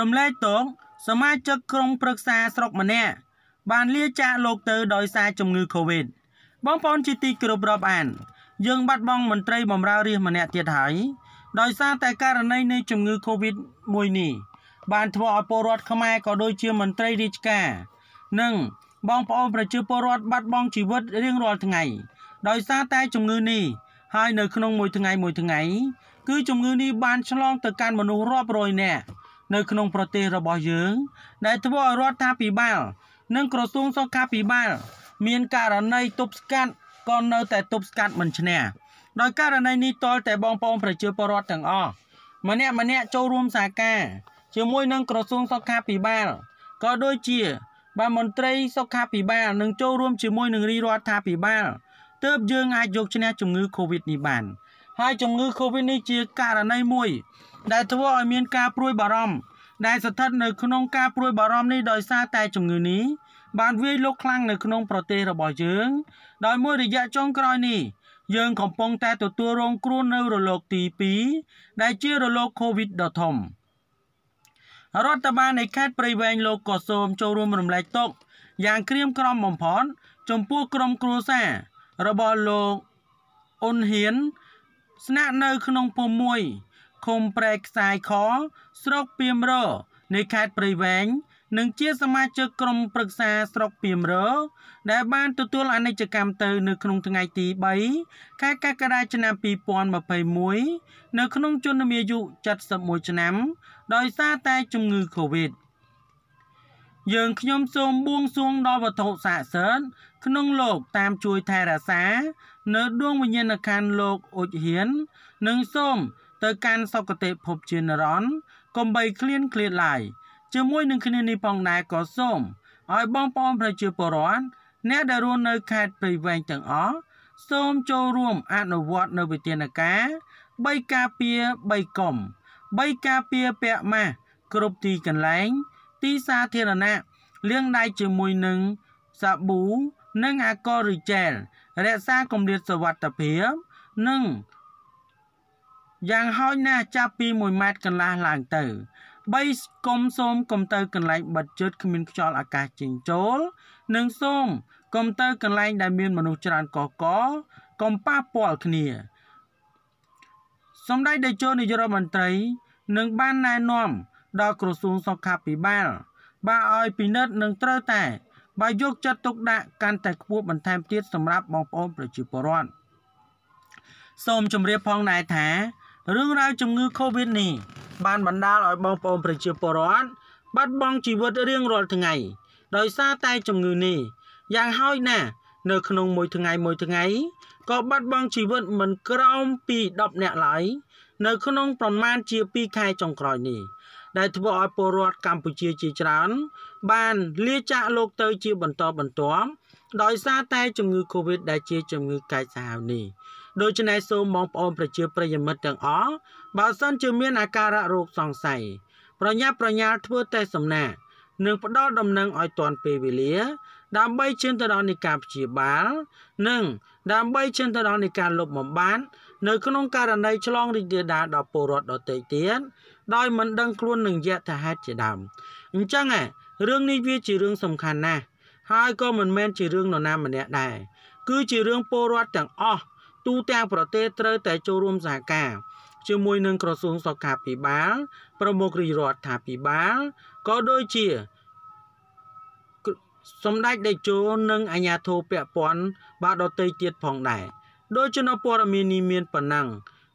រំលែកតងសមាជិកក្រុមប្រឹក្សាស្រុកម្នាក់បានលាចាកលោកទៅដោយសារជំងឺ Covid បងប្អូនជាទីគោរពរាប់អាន យើងបាត់បង់មន្ត្រីបម្រើរាជម្នាក់ទៀតហើយដោយសារតែករណីនៃជំងឺ Covid មួយនេះបានធ្វើឲ្យពលរដ្ឋខ្មែរក៏ដូចជាមន្ត្រីរាជការនិង បងប្អូនប្រជាពលរដ្ឋបាត់បង់ជីវិតរៀងរាល់ថ្ងៃដោយសារតែជំងឺ នេះហើយនៅក្នុងមួយថ្ងៃមួយថ្ងៃ គឺជំងឺ នេះបានឆ្លងទៅកាន់មនុស្សរាប់រយនាក់នៅក្នុងប្រទេសរបស់យើងដែលធ្វើឲ្យរដ្ឋាភិបាល និងក្រសួងសុខាភិបាលមានករណីទប់ស្កាត់ក៏នៅតែទប់ស្កាត់មិនឈ្នះដោយករណីនេះតលតែបងប្អូនប្រជាពលរដ្ឋទាំងអស់ម្នាក់ម្នាក់ចូលរួមសហការ ជាមួយនឹងក្រសួងសុខាភិបាលក៏ដូចជាបានមន្ត្រីសុខាភិបាលនឹងចូលរួមជាមួយនឹងរាជរដ្ឋាភិបាលទើបយើងអាចយកឈ្នះជំងឺ Covid នេះបាន។ហើយជំងឺ Covid នេះជាករណីមួយ ដែលធ្វើឲ្យមានការព្រួយបារម្ភដែលស្ថិតនៅ ក្នុងការព្រួយបារម្ភនេះដោយសារតែជំងឺនេះបានវាយលុកខ្លាំងនៅក្នុងប្រទេសរបស់យើង ដោយមួយរយៈចុងក្រោយនេះយើងកំពុងតែទទួលរងគ្រោះនៅរលកទី2ដែលជារលក COVID ដ៏ធំរដ្ឋបាលនៃខេត្តព្រៃវែងលោកក៏សូមចូលរួមរំលែកទុកយ៉ាងក្រៀមក្រំបំផុតចំពោះក្រុមគ្រួសាររបស់លោកអ៊ុនហ៊ានស្នាក់នៅក្នុងភូមិ1ឃុំព្រែកខ្សាយខស្រុកពីមរនៃខេត្តព្រៃវែងនិងជាសមាជិកក្រុមប្រឹក្សាស្រុកពីមរ ដែលបានទទួលអនិច្ចកម្មទៅនៅក្នុងថ្ងៃទី3ខែកក្កដាឆ្នាំ2021នៅក្នុងជំនុំអាយុ71ឆ្នាំ ដោយសារតែជំងឺ Covid-19 យើងខ្ញុំសូមបួងសួងដល់វត្ថុស័ក្តិសិទ្ធិក្នុងលោកតាមជួយថែរក្សានៅដួងវិញ្ញាណក្ខន្ធលោកអុជហ៊ាននិងសូមទៅកាន់សុគតិភពជានិរន្តរ៍កុំបីឃ្លានឃ្លាតឡើយជាមួយនឹងគ្នានេះផងដែរក៏សូមឲ្យបងប្អូនប្រជាពលរដ្ឋអ្នកដែលរស់នៅខេត្តព្រៃវែងទាំងអស់សូមចូលរួមអនុវត្តនៅវិធានការ3ការពារ3កុំ3ការពារពាក់ម៉ាស់គ្រប់ទីកន្លែងទីសាធារណៈលាងដៃជាមួយនឹងសាប៊ូនិងអាកុលឬជែលរក្សាគម្លាតសុវត្ថិភាពនិងយ៉ាងហោចណាស់ចាប់ពី1ម៉ែត្រកន្លះឡើងទៅ3កុំសូមកុំទៅកន្លែងបិទជិតគ្មានខ្យល់អាកាសចេញចូល និងសូមកុំទៅកន្លែងដែលមានមនុស្សច្រើនកកកកុំប៉ះពាល់គ្នាសម្ដេចតេជោនាយករដ្ឋមន្ត្រីនឹងបានណែនាំដល់ក្រសួងសុខាភិបាលបាទឲ្យពិនិត្យនិងត្រូវតែបាទយកចិត្តទុកដាក់កាន់តែខ្ពស់បន្ថែមទៀតសម្រាប់បងប្អូនប្រជាពលរដ្ឋសូមជម្រាបផងដែរថារឿងរ៉ាវជំងឺ Covid នេះ បានបណ្ដាលឲ្យបងប្អូនប្រជាពលរដ្ឋបាត់បង់ជីវិតរៀងរាល់ថ្ងៃដោយសារតែជំងឺនេះយ៉ាងហោចណាស់នៅក្នុងមួយថ្ងៃមួយថ្ងៃក៏បាត់បង់ជីវិតមិនក្រោមពី10នាក់ឡើយនៅ ក្នុងប្រមាណជា2ខែចុងក្រោយនេះដែលធ្វើឲ្យពលរដ្ឋកម្ពុជាជាច្រើនបាន លាចាកលោកទៅ ជាបន្តបន្ទាប់ដោយសារតែ ជំងឺ Covid ដែលជាជំងឺកាចសាហាវនេះដូច្នេះសូមបងប្អូន ប្រជាប្រិយមិត្តទាំងអស់បើសិនជាមានអាការៈរោគសង្ស័យប្រញាប់ប្រញាល់ធ្វើតេស្តសំណាក់និងផ្ដល់ដំណឹងឲ្យទាន់ពេលវេលា ដើម្បីឈានទៅដល់នៃការព្យាបាល និង ដើម្បីឈានទៅដល់នៃការលុបបំបាត់នៅក្នុងករណីឆ្លងរីករាលដាលដល់ពលរដ្ឋដទៃទៀតដោយមិនដឹងខ្លួននឹងយថាហេតុជាដើមអញ្ចឹងរឿងនេះវាជារឿងសំខាន់ណាស់ហើយក៏មិនមែនជារឿងនរណាម្នាក់ដែរគឺជារឿងពលរដ្ឋទាំងអស់ ទូទាំងប្រទេសត្រូវតែចូលរួមសហការជាមួយនឹងក្រសួងសុខាភិបាលប្រមុខរាជរដ្ឋាភិបាលក៏ដូចជាសម្ដេចតេជោនិងអាជ្ញាធរពាក់ព័ន្ធបាទដទៃទៀតផងដែរដោយជំនព័ត៌មាននេះមានប៉ុណ្ណឹង